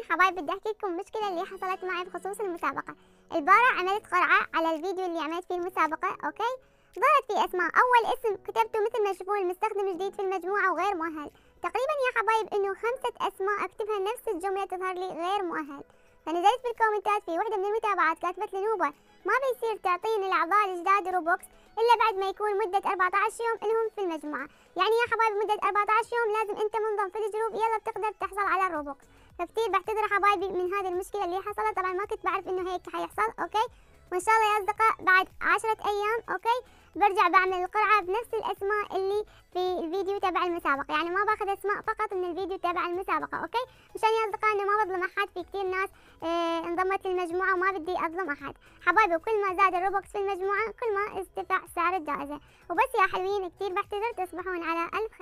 مشاهدين حبايب بدي احكي لكم مشكله اللي حصلت معي بخصوص المسابقه البارح عملت قرعه على الفيديو اللي عملت فيه المسابقه اوكي ظهرت فيه اسماء اول اسم كتبته مثل ما تشوفون المستخدم جديد في المجموعه وغير مؤهل تقريبا يا حبايب انه خمسه اسماء اكتبها نفس الجمله تظهر لي غير مؤهل فنزلت بالكومنتات في وحده من المتابعات كاتبت لي نوبه ما بيصير تعطيني الاعضاء الجداد روبوكس الا بعد ما يكون مده 14 يوم لهم في المجموعه يعني يا حبايب مده 14 يوم لازم انت منضم في الجروب يلا بتقدر تحصل على الروبوكس فكتير بعتذر حبايبي من هذه المشكله اللي حصلت طبعا ما كنت بعرف انه هيك حيحصل اوكي وان شاء الله يا اصدقاء بعد عشرة ايام اوكي برجع بعمل القرعة بنفس الاسماء اللي في الفيديو تبع المسابقة يعني ما باخذ اسماء فقط من الفيديو تبع المسابقة اوكي مشان يا اصدقاء انه ما بظلم احد في كثير ناس اه انضمت للمجموعة وما بدي اظلم احد حبايبي كل ما زاد الروبوكس في المجموعة كل ما ارتفع سعر الجائزة وبس يا حلوين كثير بعتذر تصبحون على الف خير